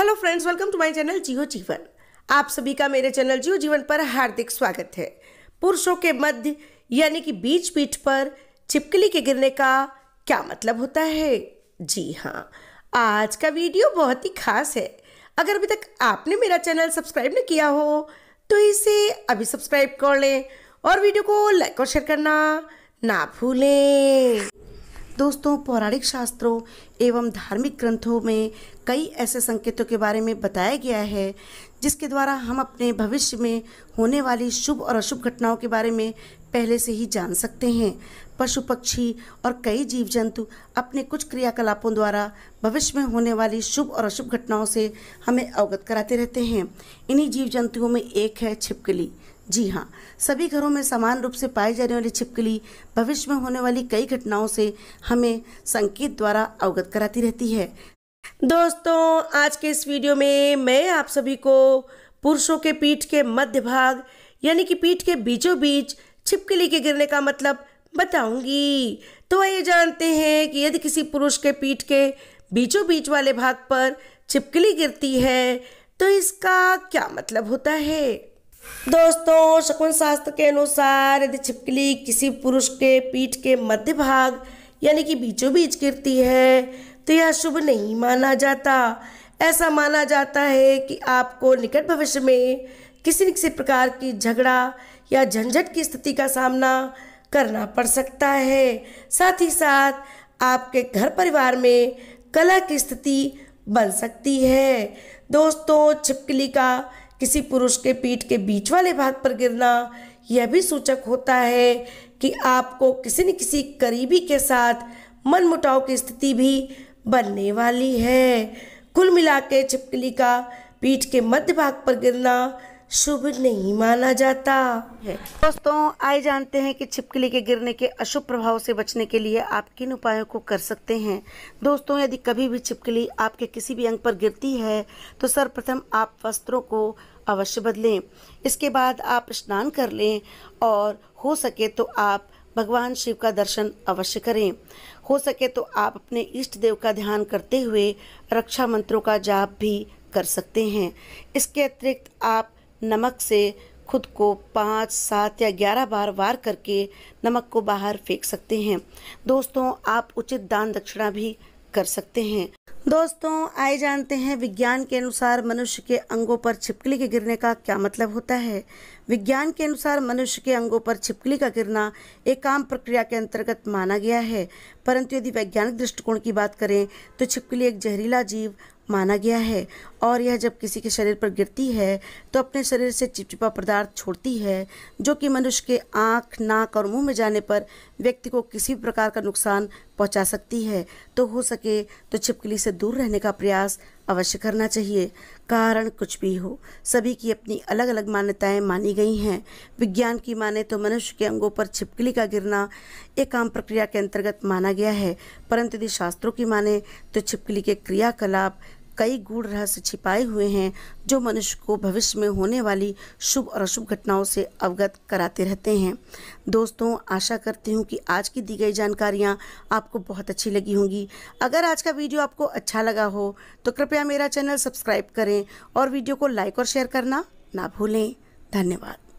hello friends welcome to my channel Jio Jeevan आप सभी का मेरे चैनल जियो जीवन पर हार्दिक स्वागत है पुरुषों के मध्य यानी कि बीच पीठ पर छिपकली के गिरने का क्या मतलब होता है जी हाँ आज का वीडियो बहुत ही खास है अगर अभी तक आपने मेरा चैनल सब्सक्राइब नहीं किया हो तो इसे अभी सब्सक्राइब कर लें और वीडियो को लाइक और शेयर करना ना भूलें दोस्तों पौराणिक शास्त्रों एवं धार्मिक ग्रंथों में कई ऐसे संकेतों के बारे में बताया गया है जिसके द्वारा हम अपने भविष्य में होने वाली शुभ और अशुभ घटनाओं के बारे में पहले से ही जान सकते हैं पशु पक्षी और कई जीव जंतु अपने कुछ क्रियाकलापों द्वारा भविष्य में होने वाली शुभ और अशुभ घटनाओं से हमें अवगत कराते रहते हैं इन्हीं जीव जंतुओं में एक है छिपकली जी हाँ सभी घरों में समान रूप से पाई जाने वाली छिपकली भविष्य में होने वाली कई घटनाओं से हमें संकेत द्वारा अवगत कराती रहती है दोस्तों आज के इस वीडियो में मैं आप सभी को पुरुषों के पीठ के मध्य भाग यानी कि पीठ के बीचों बीच छिपकली के गिरने का मतलब बताऊंगी तो ये जानते हैं कि यदि किसी पुरुष के पीठ के बीचों बीच वाले भाग पर छिपकली गिरती है तो इसका क्या मतलब होता है दोस्तों शकुन शास्त्र के अनुसार यदि छिपकली किसी पुरुष के पीठ के मध्य भाग यानी कि बीचों बीच गिरती है तो यह शुभ नहीं माना जाता ऐसा माना जाता है कि आपको निकट भविष्य में किसी न किसी प्रकार की झगड़ा या झंझट की स्थिति का सामना करना पड़ सकता है साथ ही साथ आपके घर परिवार में कला की स्थिति बन सकती है दोस्तों छिपकली का किसी पुरुष के पीठ के बीच वाले भाग पर गिरना यह भी सूचक होता है कि आपको किसी न किसी करीबी के साथ मनमुटाव की स्थिति भी बनने वाली है कुल मिला के छिपकली का पीठ के मध्य भाग पर गिरना शुभ नहीं माना जाता है दोस्तों आइए जानते हैं कि छिपकली के गिरने के अशुभ प्रभाव से बचने के लिए आप किन उपायों को कर सकते हैं दोस्तों यदि कभी भी छिपकली आपके किसी भी अंग पर गिरती है तो सर्वप्रथम आप वस्त्रों को अवश्य बदलें इसके बाद आप स्नान कर लें और हो सके तो आप भगवान शिव का दर्शन अवश्य करें हो सके तो आप अपने इष्ट देव का ध्यान करते हुए रक्षा मंत्रों का जाप भी कर सकते हैं इसके अतिरिक्त आप नमक से खुद को पाँच सात या ग्यारह बार वार करके नमक को बाहर फेंक सकते हैं दोस्तों आप उचित दान दक्षिणा भी कर सकते हैं दोस्तों आए जानते हैं विज्ञान के अनुसार मनुष्य के अंगों पर छिपकली के गिरने का क्या मतलब होता है विज्ञान के अनुसार मनुष्य के अंगों पर छिपकली का गिरना एक आम प्रक्रिया के अंतर्गत माना गया है परंतु यदि वैज्ञानिक दृष्टिकोण की बात करें तो छिपकली एक जहरीला जीव माना गया है और यह जब किसी के शरीर पर गिरती है तो अपने शरीर से चिपचिपा पदार्थ छोड़ती है जो कि मनुष्य के आँख नाक और मुंह में जाने पर व्यक्ति को किसी भी प्रकार का नुकसान पहुंचा सकती है तो हो सके तो छिपकली से दूर रहने का प्रयास अवश्य करना चाहिए कारण कुछ भी हो सभी की अपनी अलग अलग मान्यताएं मानी गई हैं विज्ञान की माने तो मनुष्य के अंगों पर छिपकली का गिरना एक आम प्रक्रिया के अंतर्गत माना गया है परंतु यदि शास्त्रों की माने तो छिपकली के क्रियाकलाप कई गूढ़ रहस्य छिपाए हुए हैं जो मनुष्य को भविष्य में होने वाली शुभ और अशुभ घटनाओं से अवगत कराते रहते हैं दोस्तों आशा करती हूँ कि आज की दी गई जानकारियाँ आपको बहुत अच्छी लगी होंगी अगर आज का वीडियो आपको अच्छा लगा हो तो कृपया मेरा चैनल सब्सक्राइब करें और वीडियो को लाइक और शेयर करना ना भूलें धन्यवाद